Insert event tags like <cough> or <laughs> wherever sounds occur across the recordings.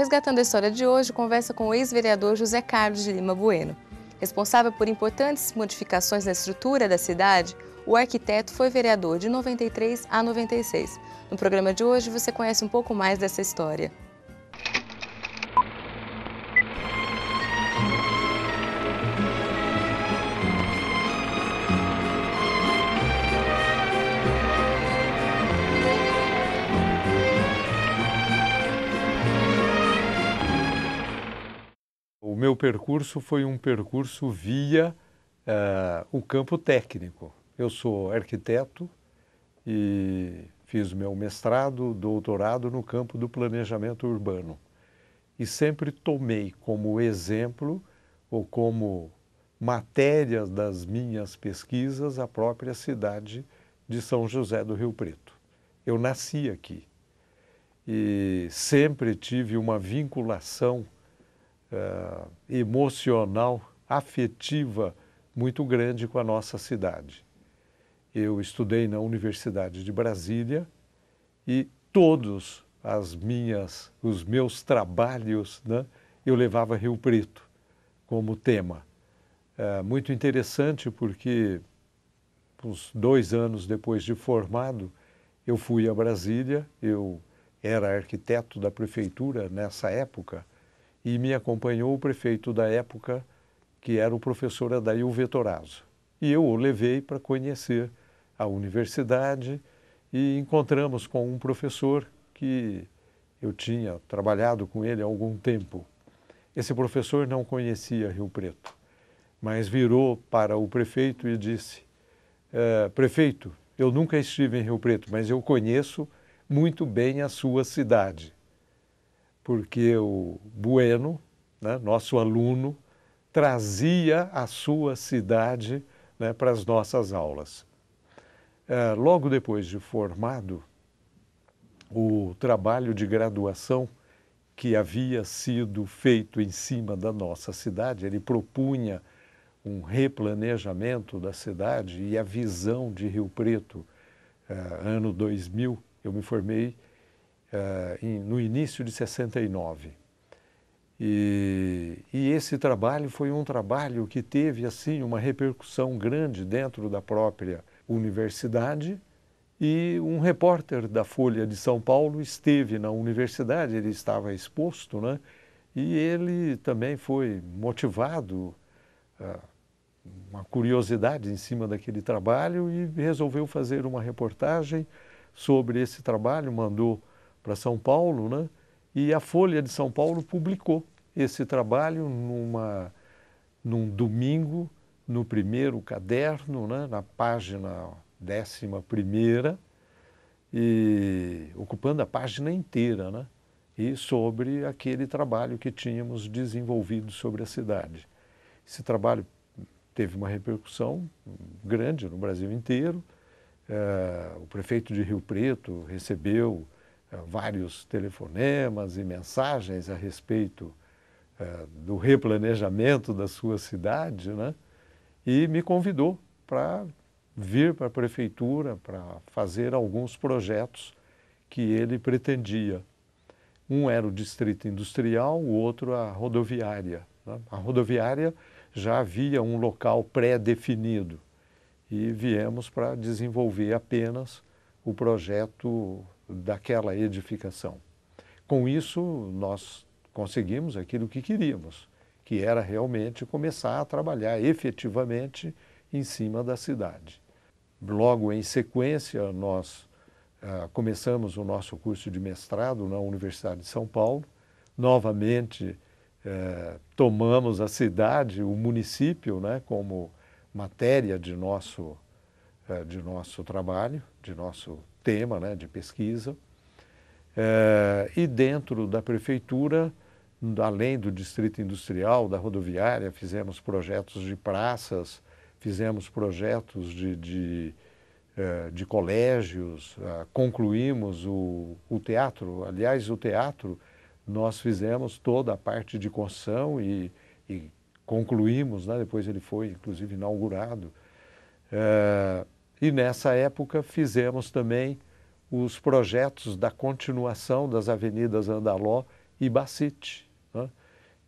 Resgatando a História de hoje conversa com o ex-vereador José Carlos de Lima Bueno. Responsável por importantes modificações na estrutura da cidade, o arquiteto foi vereador de 93 a 96. No programa de hoje você conhece um pouco mais dessa história. meu percurso foi um percurso via uh, o campo técnico. Eu sou arquiteto e fiz meu mestrado, doutorado no campo do planejamento urbano. E sempre tomei como exemplo ou como matéria das minhas pesquisas a própria cidade de São José do Rio Preto. Eu nasci aqui e sempre tive uma vinculação uh, emocional, afetiva muito grande com a nossa cidade. Eu estudei na Universidade de Brasília e todos as minhas, os meus trabalhos, né, eu levava Rio Preto como tema. É muito interessante porque, uns dois anos depois de formado, eu fui a Brasília, eu era arquiteto da prefeitura nessa época, e me acompanhou o prefeito da época, que era o professor Adail Vetorazzo. E eu o levei para conhecer a universidade e encontramos com um professor que eu tinha trabalhado com ele há algum tempo. Esse professor não conhecia Rio Preto, mas virou para o prefeito e disse: é, Prefeito, eu nunca estive em Rio Preto, mas eu conheço muito bem a sua cidade porque o Bueno, né, nosso aluno, trazia a sua cidade né, para as nossas aulas. É, logo depois de formado, o trabalho de graduação que havia sido feito em cima da nossa cidade, ele propunha um replanejamento da cidade e a visão de Rio Preto, é, ano 2000, eu me formei uh, em, no início de 69. E, e esse trabalho foi um trabalho que teve assim uma repercussão grande dentro da própria universidade e um repórter da Folha de São Paulo esteve na universidade, ele estava exposto, né? E ele também foi motivado, ah, uma curiosidade em cima daquele trabalho e resolveu fazer uma reportagem sobre esse trabalho, mandou para São Paulo, né? e a Folha de São Paulo publicou esse trabalho numa, num domingo, no primeiro caderno, né? na página décima primeira, e ocupando a página inteira, né? e sobre aquele trabalho que tínhamos desenvolvido sobre a cidade. Esse trabalho teve uma repercussão grande no Brasil inteiro. Eh, o prefeito de Rio Preto recebeu eh, vários telefonemas e mensagens a respeito eh, do replanejamento da sua cidade, né? E me convidou para vir para a prefeitura para fazer alguns projetos que ele pretendia. Um era o distrito industrial, o outro a rodoviária. Né? A rodoviária já havia um local pré-definido e viemos para desenvolver apenas o projeto daquela edificação. Com isso, nós conseguimos aquilo que queríamos, que era realmente começar a trabalhar efetivamente em cima da cidade. Logo em sequência, nós ah, começamos o nosso curso de mestrado na Universidade de São Paulo. Novamente, eh, tomamos a cidade, o município, né, como matéria de nosso, eh, de nosso trabalho, de nosso tema né, de pesquisa. É, e dentro da prefeitura, além do distrito industrial, da rodoviária, fizemos projetos de praças, fizemos projetos de, de, eh, de colégios, eh, concluímos o, o teatro. Aliás, o teatro, nós fizemos toda a parte de construção e, e concluímos, né? depois ele foi, inclusive, inaugurado. É, e nessa época fizemos também os projetos da continuação das avenidas Andaló e Bacite. Né?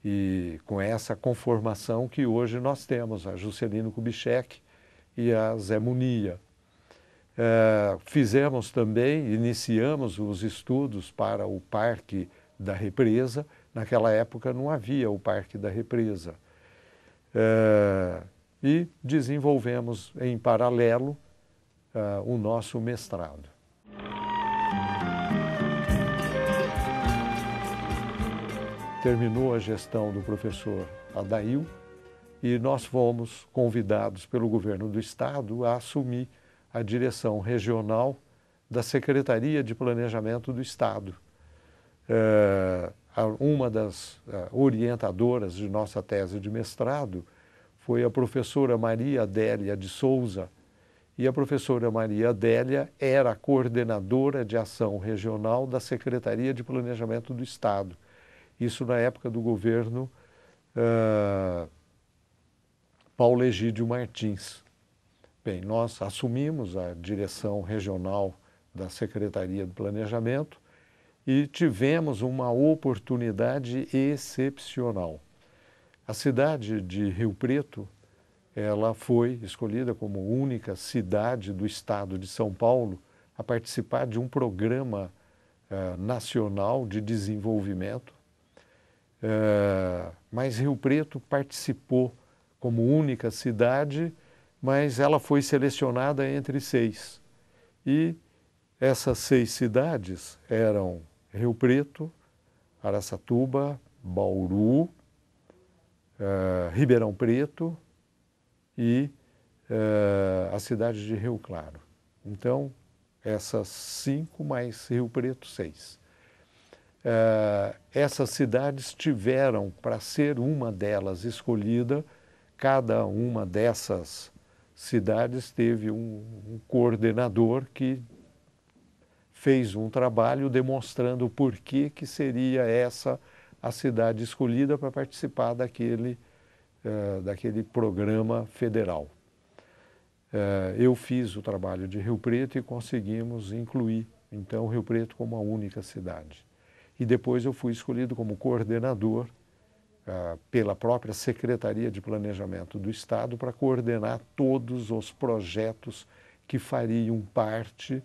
E com essa conformação que hoje nós temos, a Juscelino Kubitschek e a Zé Munia. É, fizemos também, iniciamos os estudos para o Parque da Represa. Naquela época não havia o Parque da Represa. É, e desenvolvemos em paralelo uh, o nosso mestrado. Terminou a gestão do professor Adail e nós fomos convidados pelo governo do estado a assumir a direção regional da Secretaria de Planejamento do Estado. Eh, uma das eh, orientadoras de nossa tese de mestrado foi a professora Maria Adélia de Souza, e a professora Maria Adélia era coordenadora de ação regional da Secretaria de Planejamento do Estado. Isso na época do governo uh, Paulo Egídio Martins. Bem, nós assumimos a direção regional da Secretaria do Planejamento e tivemos uma oportunidade excepcional. A cidade de Rio Preto ela foi escolhida como única cidade do estado de São Paulo a participar de um programa eh, nacional de desenvolvimento. Eh, mas Rio Preto participou como única cidade, mas ela foi selecionada entre seis. E essas seis cidades eram Rio Preto, Araçatuba, Bauru, eh, Ribeirão Preto, e uh, a cidade de Rio Claro. Então, essas cinco mais Rio Preto, seis. Uh, essas cidades tiveram, para ser uma delas escolhida, cada uma dessas cidades teve um, um coordenador que fez um trabalho demonstrando por que, que seria essa a cidade escolhida para participar daquele eh, daquele programa federal. Eh, eu fiz o trabalho de Rio Preto e conseguimos incluir, então, Rio Preto como a única cidade. E depois eu fui escolhido como coordenador eh, pela própria Secretaria de Planejamento do Estado para coordenar todos os projetos que fariam parte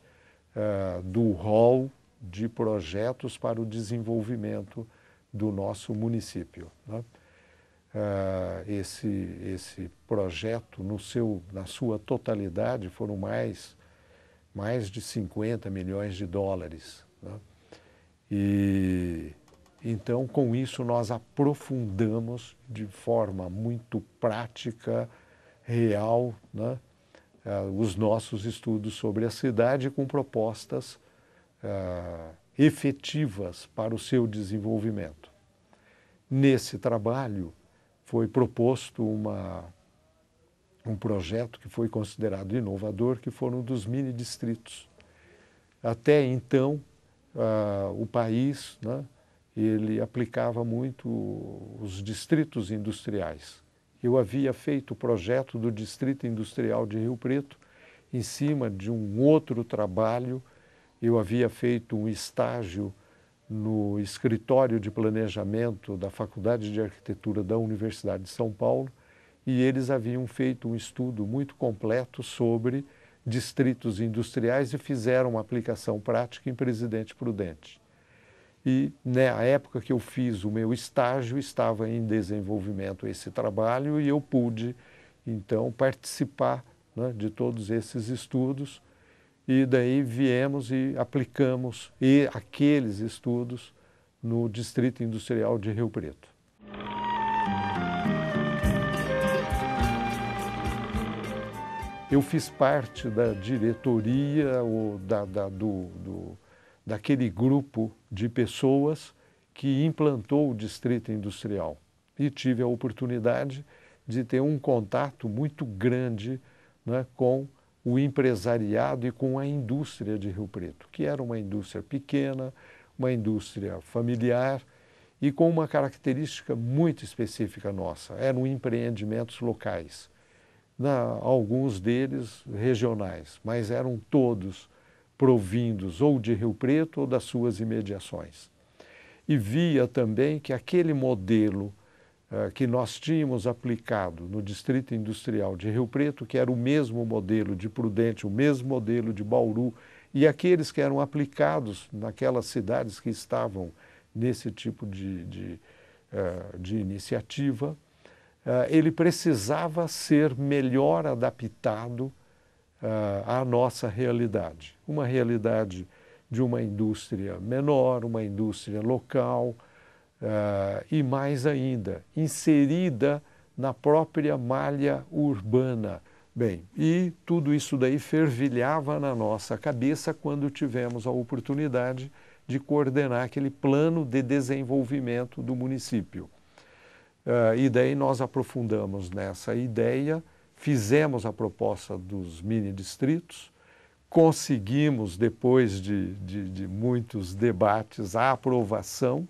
do rol de projetos para o desenvolvimento do nosso município. Né? uh, esse, esse projeto no seu, na sua totalidade foram mais, mais de 50 milhões de dólares. Né? E então, com isso, nós aprofundamos de forma muito prática, real, né? uh, os nossos estudos sobre a cidade com propostas uh, efetivas para o seu desenvolvimento. Nesse trabalho, foi proposto uma, um projeto que foi considerado inovador, que foram dos mini-distritos. Até então, o país né, ele aplicava muito os distritos industriais. Eu havia feito o projeto do Distrito Industrial de Rio Preto, em cima de um outro trabalho, eu havia feito um estágio no escritório de planejamento da Faculdade de Arquitetura da Universidade de São Paulo e eles haviam feito um estudo muito completo sobre distritos industriais e fizeram uma aplicação prática em Presidente Prudente. E na né, época que eu fiz o meu estágio, estava em desenvolvimento esse trabalho e eu pude, então, participar né, de todos esses estudos e daí viemos e aplicamos e aqueles estudos no Distrito Industrial de Rio Preto. Eu fiz parte da diretoria ou da, da do, do, daquele grupo de pessoas que implantou o Distrito Industrial e tive a oportunidade de ter um contato muito grande né, com o empresariado e com a indústria de Rio Preto, que era uma indústria pequena, uma indústria familiar e com uma característica muito específica nossa: eram empreendimentos locais. Na, alguns deles regionais, mas eram todos provindos ou de Rio Preto ou das suas imediações. E via também que aquele modelo eh, que nós tínhamos aplicado no Distrito Industrial de Rio Preto, que era o mesmo modelo de Prudente, o mesmo modelo de Bauru, e aqueles que eram aplicados naquelas cidades que estavam nesse tipo de, de, eh, de iniciativa, eh, ele precisava ser melhor adaptado à nossa realidade. Uma realidade de uma indústria menor, uma indústria local, uh, e mais ainda, inserida na própria malha urbana. Bem, e tudo isso daí fervilhava na nossa cabeça quando tivemos a oportunidade de coordenar aquele plano de desenvolvimento do município. Uh, e daí nós aprofundamos nessa ideia, fizemos a proposta dos mini-distritos, conseguimos, depois de, de, de muitos debates, a aprovação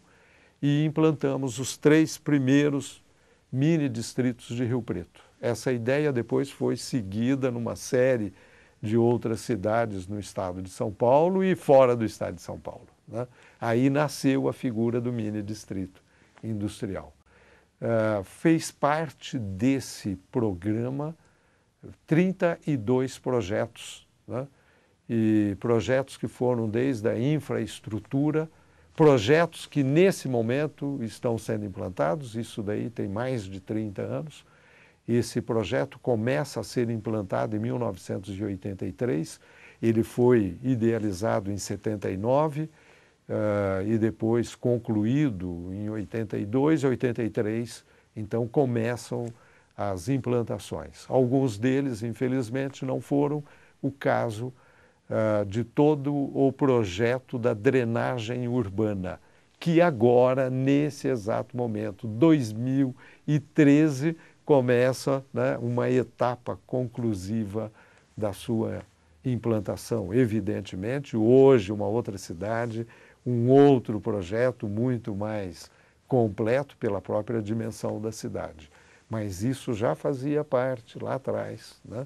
e implantamos os três primeiros mini distritos de Rio Preto. Essa ideia depois foi seguida numa série de outras cidades no estado de São Paulo e fora do estado de São Paulo. Né? Aí nasceu a figura do mini distrito industrial. Uh, fez parte desse programa 32 projetos, né? e projetos que foram desde a infraestrutura projetos que nesse momento estão sendo implantados, isso daí tem mais de 30 anos. Esse projeto começa a ser implantado em 1983, ele foi idealizado em 79 uh, eh, e depois concluído em 82 e 83, então começam as implantações. Alguns deles, infelizmente, não foram o caso ah, de todo o projeto da drenagem urbana, que agora, nesse exato momento, 2013, começa né, uma etapa conclusiva da sua implantação. Evidentemente, hoje, uma outra cidade, um outro projeto muito mais completo pela própria dimensão da cidade. Mas isso já fazia parte lá atrás. Né?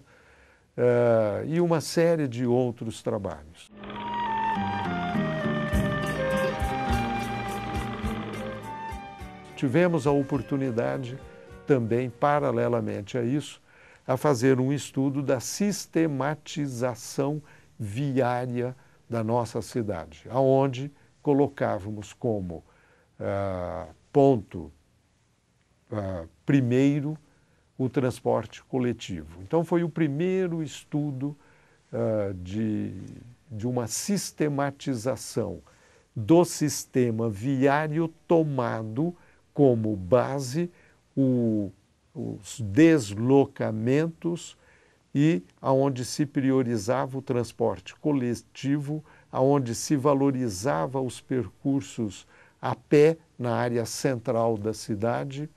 uh, e uma série de outros trabalhos. Tivemos a oportunidade também, paralelamente a isso, a fazer um estudo da sistematização viária da nossa cidade, aonde colocávamos como uh, ponto uh, primeiro o transporte coletivo. Então, foi o primeiro estudo uh, de, de uma sistematização do sistema viário tomado como base o, os deslocamentos e aonde se priorizava o transporte coletivo, aonde se valorizava os percursos a pé na área central da cidade,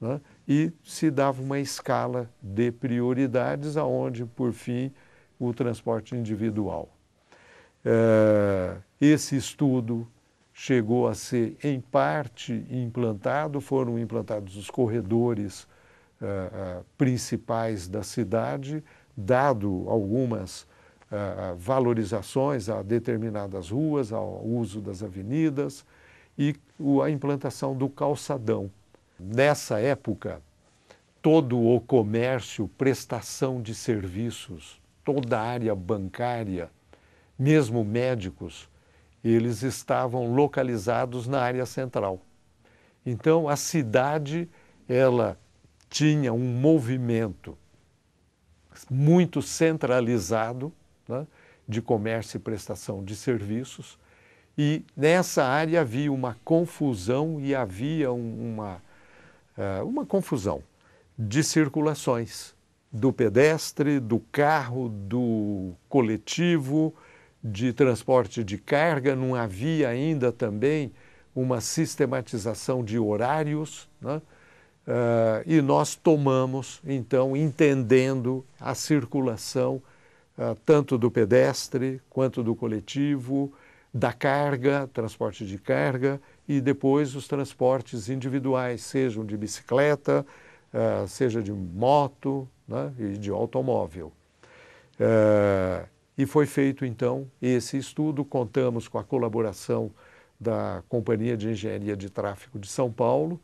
né? e se dava uma escala de prioridades, aonde, por fim, o transporte individual. Eh, esse estudo chegou a ser, em parte, implantado, foram implantados os corredores eh, eh, principais da cidade, dado algumas valorizações a determinadas ruas, ao uso das avenidas e a implantação do calçadão Nessa época, todo o comércio, prestação de serviços, toda a área bancária, mesmo médicos, eles estavam localizados na área central. Então a cidade ela tinha um movimento muito centralizado né, de comércio e prestação de serviços e nessa área havia uma confusão e havia uma ah, uma confusão de circulações do pedestre, do carro, do coletivo, de transporte de carga. Não havia ainda também uma sistematização de horários, né? Uh, e nós tomamos, então, entendendo a circulação uh, tanto do pedestre quanto do coletivo, da carga, transporte de carga e depois os transportes individuais, sejam de bicicleta, uh, seja de moto né, e de automóvel. Uh, e foi feito então esse estudo, contamos com a colaboração da Companhia de Engenharia de Tráfego de São Paulo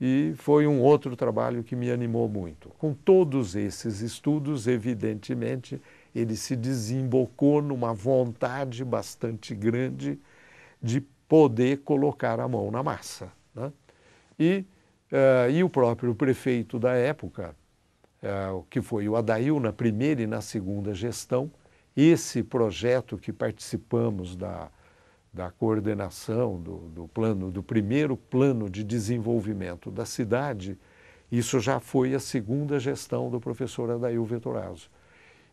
e foi um outro trabalho que me animou muito. Com todos esses estudos, evidentemente, ele se desembocou numa vontade bastante grande de poder colocar a mão na massa. Né? E, uh, e o próprio prefeito da época, uh, que foi o Adail na primeira e na segunda gestão, esse projeto que participamos da, da coordenação do, do plano do primeiro plano de desenvolvimento da cidade, isso já foi a segunda gestão do professor Adail Vitorazzo.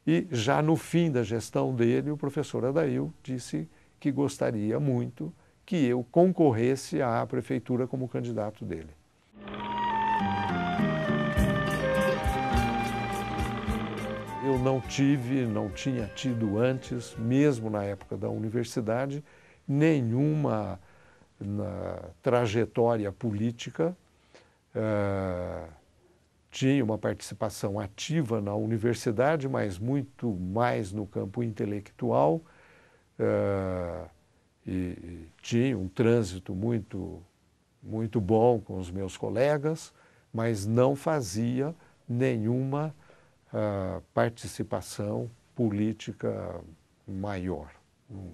E já no fim da gestão dele, o professor Adail disse que gostaria muito que eu concorresse à prefeitura como candidato dele. Eu não tive, não tinha tido antes, mesmo na época da universidade, nenhuma trajetória política. Uh, tinha uma participação ativa na universidade, mas muito mais no campo intelectual. Uh, e tinha um trânsito muito, muito bom com os meus colegas, mas não fazia nenhuma ah, participação política maior. Hum.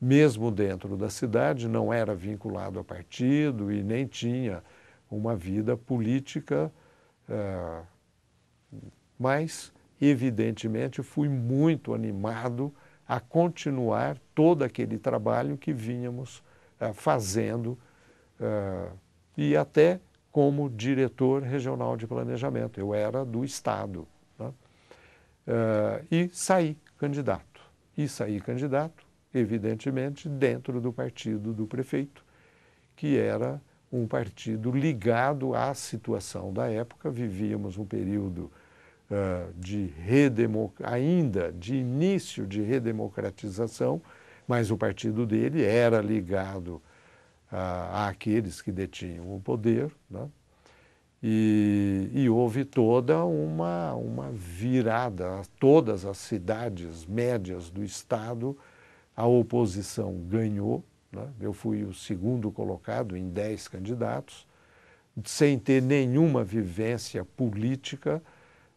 Mesmo dentro da cidade, não era vinculado a partido e nem tinha uma vida política, ah, mas evidentemente fui muito animado a continuar todo aquele trabalho que vínhamos eh, fazendo eh, e até como diretor regional de planejamento. Eu era do Estado. Né? Eh, e saí candidato. E saí candidato, evidentemente, dentro do partido do prefeito, que era um partido ligado à situação da época. Vivíamos um período de redemoc... ainda de início de redemocratização, mas o partido dele era ligado a, àqueles que detinham o poder, né? e, e, houve toda uma, uma virada, todas as cidades médias do Estado, a oposição ganhou, né? eu fui o segundo colocado em dez candidatos, sem ter nenhuma vivência política,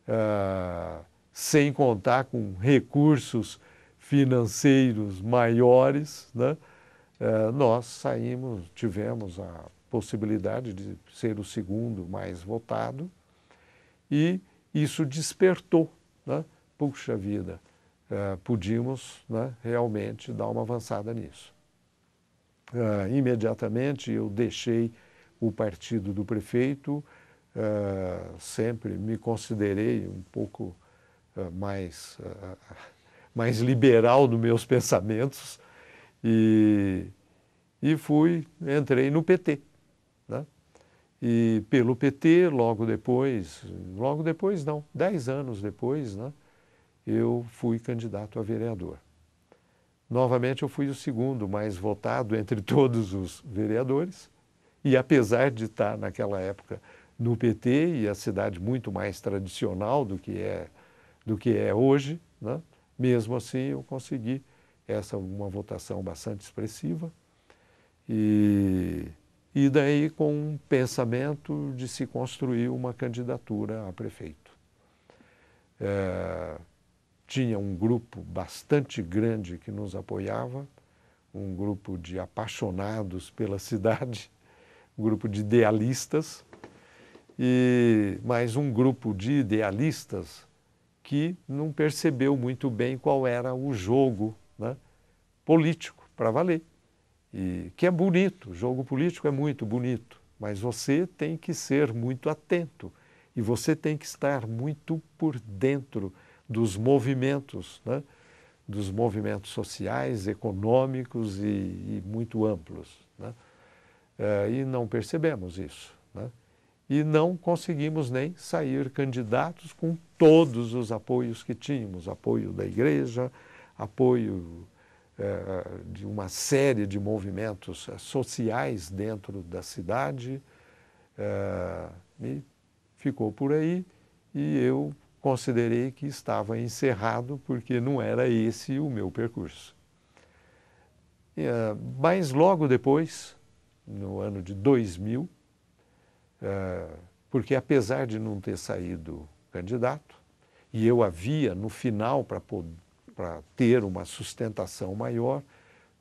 ah, sem contar com recursos financeiros maiores, né? Ah, nós saímos, tivemos a possibilidade de ser o segundo mais votado e isso despertou, né? puxa vida, ah, podíamos né, realmente dar uma avançada nisso. imediatamente eu deixei o partido do prefeito sempre me considerei um pouco mais, <laughs> mais liberal nos meus pensamentos e, e fui, entrei no PT. Né? E pelo PT, logo depois, logo depois não, dez anos depois, né, eu fui candidato a vereador. Novamente eu fui o segundo mais votado entre <laughs> todos os vereadores e apesar de estar naquela época no PT e a cidade muito mais tradicional do que é, do que é hoje. Né? Mesmo assim, eu consegui essa uma votação bastante expressiva e, e daí com um pensamento de se construir uma candidatura a prefeito. É, tinha um grupo bastante grande que nos apoiava, um grupo de apaixonados pela <laughs> cidade, um grupo de idealistas e mais um grupo de idealistas que não percebeu muito bem qual era o jogo né, político para valer. E que é bonito, o jogo político é muito bonito, mas você tem que ser muito atento e você tem que estar muito por dentro dos movimentos, né, dos movimentos sociais, econômicos e, e muito amplos. Né? Eh, e não percebemos isso e não conseguimos nem sair candidatos com todos os apoios que tínhamos apoio da igreja, apoio eh, de uma série de movimentos eh, sociais dentro da cidade. Eh, e ficou por aí e eu considerei que estava encerrado porque não era esse o meu percurso. Eh, mas logo depois, no ano de 2000, eh, porque apesar de não ter saído candidato, e eu havia no final para ter uma sustentação maior,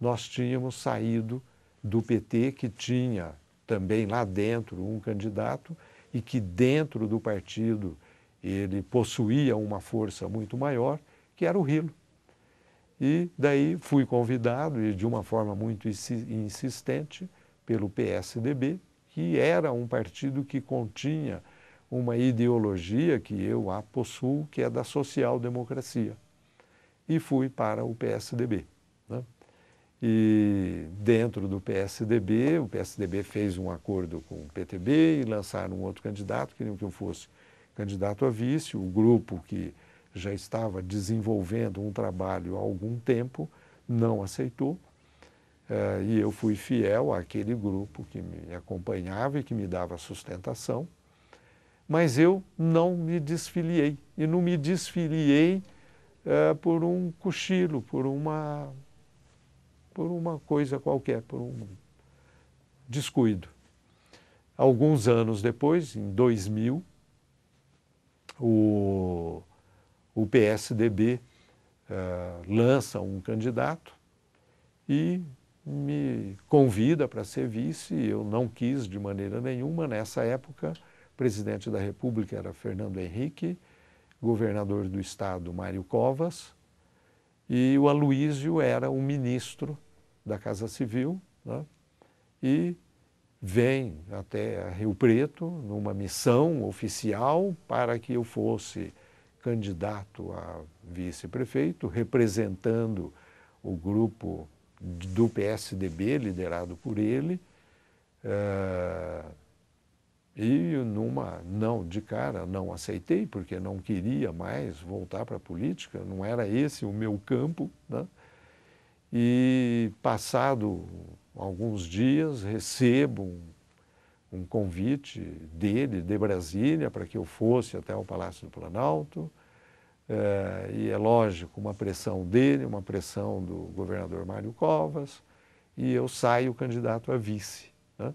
nós tínhamos saído do PT, que tinha também lá dentro um candidato e que dentro do partido ele possuía uma força muito maior, que era o Rilo. E daí fui convidado, e de uma forma muito insistente, pelo PSDB, que era um partido que continha uma ideologia que eu a possuo, que é da social-democracia. E fui para o PSDB. Né? E dentro do PSDB, o PSDB fez um acordo com o PTB e lançaram um outro candidato, queriam que eu fosse candidato a vice, o grupo que já estava desenvolvendo um trabalho há algum tempo não aceitou Uh, e eu fui fiel àquele grupo que me acompanhava e que me dava sustentação, mas eu não me desfiliei. E não me desfiliei uh, por um cochilo, por uma, por uma coisa qualquer, por um descuido. Alguns anos depois, em 2000, o, o PSDB uh, eh, lança um candidato e me convida para ser vice, eu não quis de maneira nenhuma. Nessa época, presidente da República era Fernando Henrique, governador do estado Mário Covas, e o Aloísio era o ministro da Casa Civil, né? e vem até Rio Preto numa missão oficial para que eu fosse candidato a vice-prefeito, representando o grupo do PSDB, liderado por ele, é, e numa, não, de cara, não aceitei, porque não queria mais voltar para a política, não era esse o meu campo. Né? E passado alguns dias, recebo um, um convite dele, de Brasília, para que eu fosse até o Palácio do Planalto é, e é lógico, uma pressão dele, uma pressão do governador Mário Covas, e eu saio candidato a vice. Né?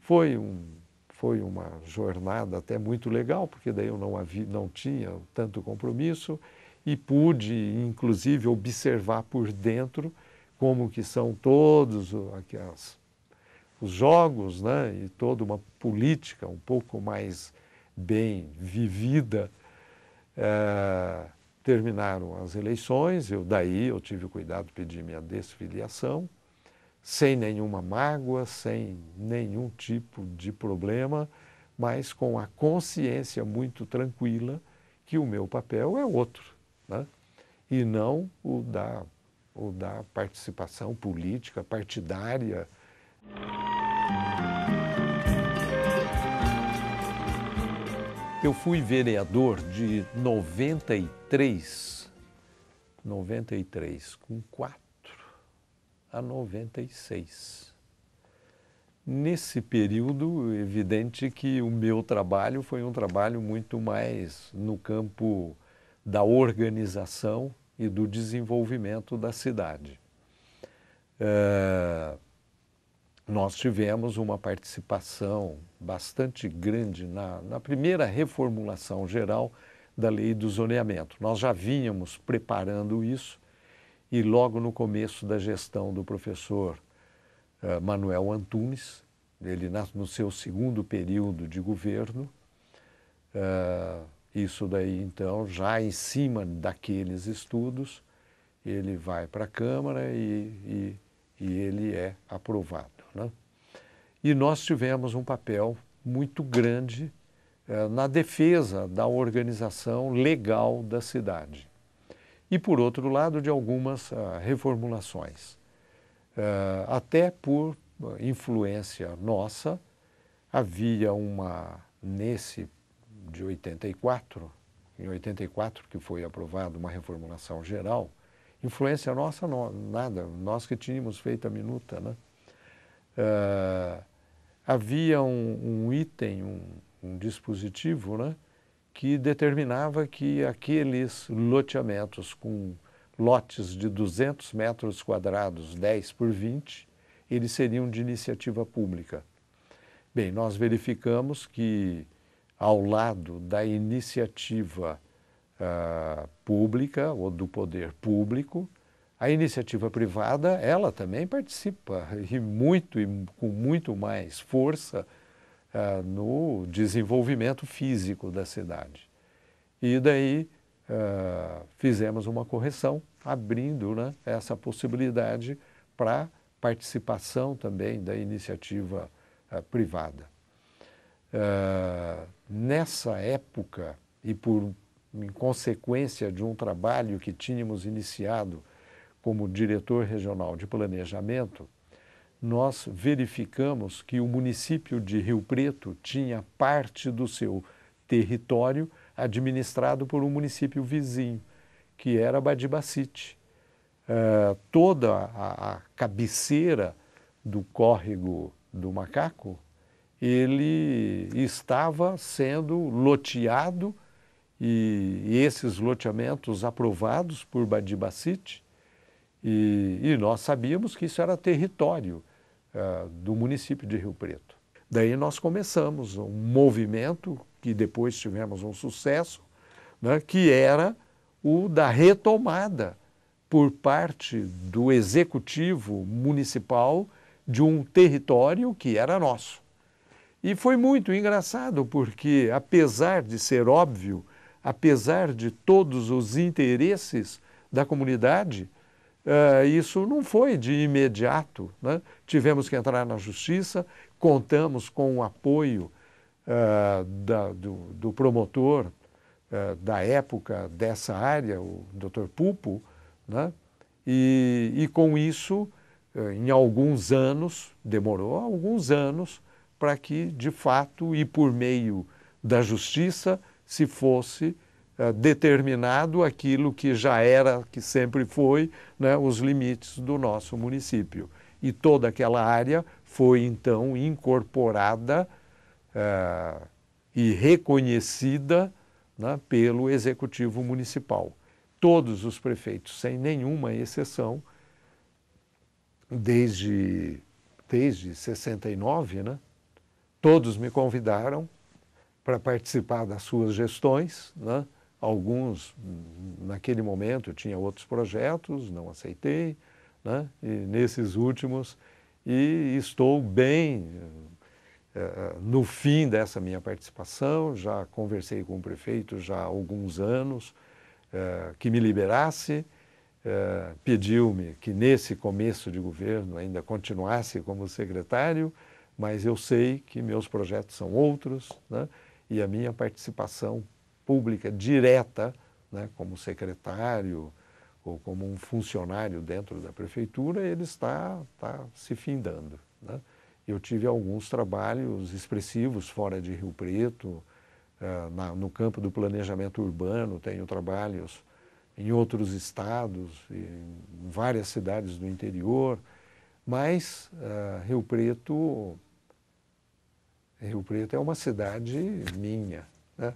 Foi, um, foi uma jornada até muito legal, porque daí eu não, havia, não tinha tanto compromisso e pude, inclusive, observar por dentro como que são todos aquelas, os jogos né? e toda uma política um pouco mais bem vivida eh, terminaram as eleições, eu daí eu tive o cuidado de pedir minha desfiliação, sem nenhuma mágoa, sem nenhum tipo de problema, mas com a consciência muito tranquila que o meu papel é outro, né? e não o da, o da participação política, partidária. Eu fui vereador de 93, 93, com 4 a 96. Nesse período, evidente que o meu trabalho foi um trabalho muito mais no campo da organização e do desenvolvimento da cidade. Uh, nós tivemos uma participação bastante grande na, na primeira reformulação geral da lei do zoneamento. Nós já vínhamos preparando isso e logo no começo da gestão do professor uh, Manuel Antunes, ele na, no seu segundo período de governo, uh, isso daí então já em cima daqueles estudos, ele vai para a Câmara e, e, e ele é aprovado. Né? E nós tivemos um papel muito grande eh, na defesa da organização legal da cidade. E, por outro lado, de algumas ah, reformulações. Uh, até por ah, influência nossa, havia uma, nesse de 84, em 84 que foi aprovada uma reformulação geral, influência nossa, não, nada, nós que tínhamos feito a minuta, né? Uh, havia um, um item, um, um, dispositivo, né, que determinava que aqueles loteamentos com lotes de 200 metros quadrados, 10 por 20, eles seriam de iniciativa pública. Bem, nós verificamos que ao lado da iniciativa uh, pública ou do poder público, a iniciativa privada, ela também participa, <laughs> e muito, e com muito mais força, uh, no desenvolvimento físico da cidade. E daí uh, fizemos uma correção, abrindo né, essa possibilidade para participação também da iniciativa uh, privada. nessa época, e por em consequência de um trabalho que tínhamos iniciado como diretor regional de planejamento, nós verificamos que o município de Rio Preto tinha parte do seu território administrado por um município vizinho, que era Badibacite. Eh, toda a, a, cabeceira do córrego do macaco, ele estava sendo loteado e, e esses loteamentos aprovados por Badibacite e, e nós sabíamos que isso era território uh, do município de Rio Preto. Daí nós começamos um movimento que depois tivemos um sucesso, né, que era o da retomada por parte do executivo municipal de um território que era nosso. E foi muito engraçado, porque apesar de ser óbvio, apesar de todos os interesses da comunidade, eh, isso não foi de imediato. Né? Tivemos que entrar na justiça, contamos com o apoio uh, da, do, do, promotor uh, da época dessa área, o Dr. Pupo, né? e, e, com isso, em alguns anos, demorou alguns anos, para que, de fato, e por meio da justiça, se fosse eh, determinado aquilo que já era, que sempre foi, né, os limites do nosso município. E toda aquela área foi então incorporada uh, e reconhecida né, pelo Executivo Municipal. Todos os prefeitos, sem nenhuma exceção, desde, desde 69, né, todos me convidaram para participar das suas gestões. Né, Alguns, hum, naquele momento, eu tinha outros projetos, não aceitei, né? e nesses últimos, e estou bem eh, eh, no fim dessa minha participação. Já conversei com o prefeito já há alguns anos eh, que me liberasse, pediu-me que nesse começo de governo ainda continuasse como secretário, mas eu sei que meus projetos são outros né? e a minha participação pública direta, né, como secretário ou como um funcionário dentro da prefeitura, ele está, está se findando. Né? Eu tive alguns trabalhos expressivos fora de Rio Preto, eh, na, no campo do planejamento urbano, tenho trabalhos em outros estados, em várias cidades do interior, mas eh, Rio Preto Rio Preto é uma cidade minha. Né?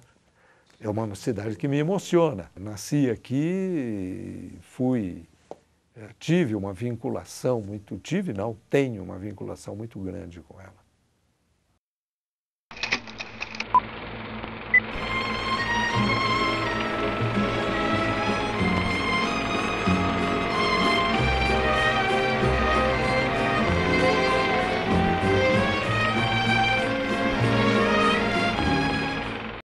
É uma cidade que me emociona. Nasci aqui, fui, eh, tive uma vinculação muito, tive não, tenho uma vinculação muito grande com ela.